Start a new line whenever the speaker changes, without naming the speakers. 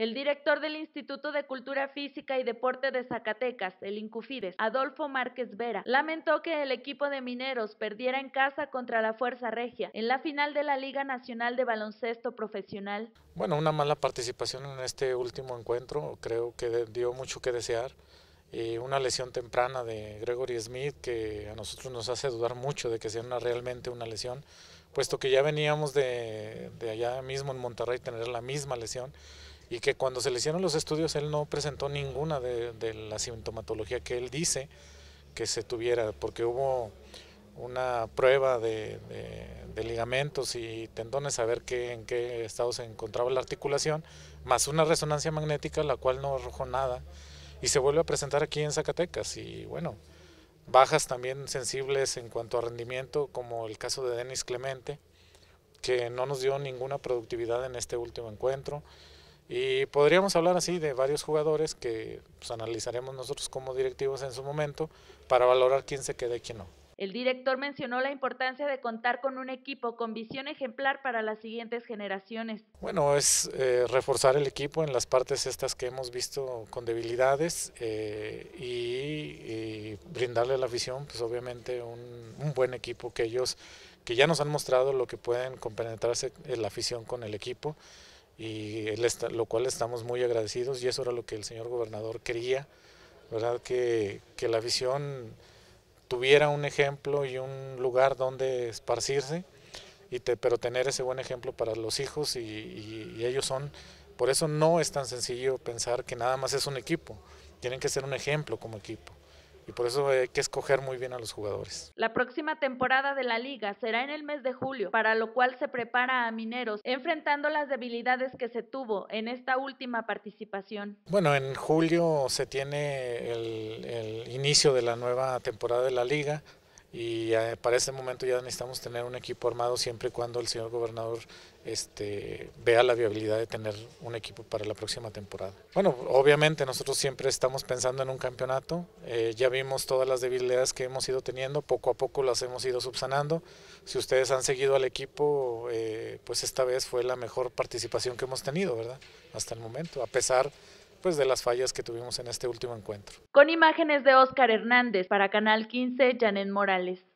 El director del Instituto de Cultura Física y Deporte de Zacatecas, el Incufides, Adolfo Márquez Vera, lamentó que el equipo de mineros perdiera en casa contra la Fuerza Regia en la final de la Liga Nacional de Baloncesto Profesional.
Bueno, una mala participación en este último encuentro, creo que dio mucho que desear. Y eh, una lesión temprana de Gregory Smith que a nosotros nos hace dudar mucho de que sea una, realmente una lesión, puesto que ya veníamos de, de allá mismo en Monterrey tener la misma lesión y que cuando se le hicieron los estudios él no presentó ninguna de, la sintomatología que él dice que se tuviera, porque hubo una prueba de, ligamentos y tendones a ver qué, en qué estado se encontraba la articulación, más una resonancia magnética, la cual no arrojó nada, y se vuelve a presentar aquí en Zacatecas. Y bueno, bajas también sensibles en cuanto a rendimiento, como el caso de Denis Clemente, que no nos dio ninguna productividad en este último encuentro. Y podríamos hablar así de varios jugadores que pues, analizaremos nosotros como directivos en su momento para valorar quién se queda y quién no.
El director mencionó la importancia de contar con un equipo con visión ejemplar para las siguientes generaciones.
Bueno, es eh, reforzar el equipo en las partes estas que hemos visto con debilidades eh, y, brindarle la afición, pues obviamente un, un, buen equipo que ellos, que ya nos han mostrado lo que pueden compenetrarse la afición con el equipo y él está, lo cual estamos muy agradecidos y eso era lo que el señor gobernador quería, ¿verdad? Que, la visión tuviera un ejemplo y un lugar donde esparcirse, y te, pero tener ese buen ejemplo para los hijos y ellos son, por eso no es tan sencillo pensar que nada más es un equipo, tienen que ser un ejemplo como equipo y por eso hay que escoger muy bien a los jugadores.
La próxima temporada de la liga será en el mes de julio, para lo cual se prepara a Mineros enfrentando las debilidades que se tuvo en esta última participación.
Bueno, en julio se tiene el, el inicio de la nueva temporada de la liga y eh, para ese momento ya necesitamos tener un equipo armado siempre y cuando el señor gobernador este, vea la viabilidad de tener un equipo para la próxima temporada. Bueno, obviamente nosotros siempre estamos pensando en un campeonato, eh, ya vimos todas las debilidades que hemos ido teniendo, poco a poco las hemos ido subsanando, si ustedes han seguido al equipo, eh, pues esta vez fue la mejor participación que hemos tenido, ¿verdad? Hasta el momento, a pesar pues de las fallas que tuvimos en este último encuentro.
Con imágenes de Óscar Hernández para Canal 15, Janet Morales.